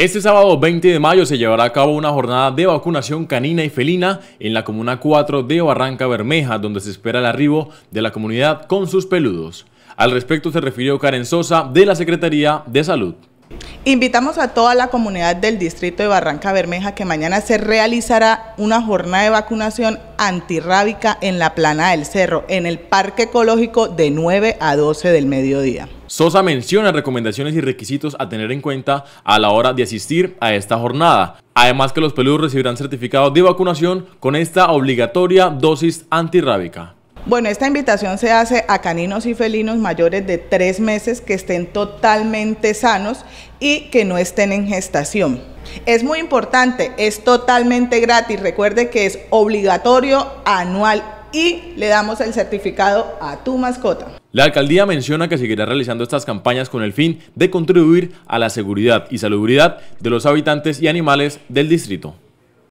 Este sábado 20 de mayo se llevará a cabo una jornada de vacunación canina y felina en la Comuna 4 de Barranca Bermeja, donde se espera el arribo de la comunidad con sus peludos. Al respecto se refirió Karen Sosa de la Secretaría de Salud. Invitamos a toda la comunidad del distrito de Barranca Bermeja que mañana se realizará una jornada de vacunación antirrábica en la plana del cerro, en el Parque Ecológico de 9 a 12 del mediodía. Sosa menciona recomendaciones y requisitos a tener en cuenta a la hora de asistir a esta jornada. Además que los peludos recibirán certificados de vacunación con esta obligatoria dosis antirrábica. Bueno, esta invitación se hace a caninos y felinos mayores de tres meses que estén totalmente sanos y que no estén en gestación. Es muy importante, es totalmente gratis. Recuerde que es obligatorio, anual y le damos el certificado a tu mascota. La alcaldía menciona que seguirá realizando estas campañas con el fin de contribuir a la seguridad y salubridad de los habitantes y animales del distrito.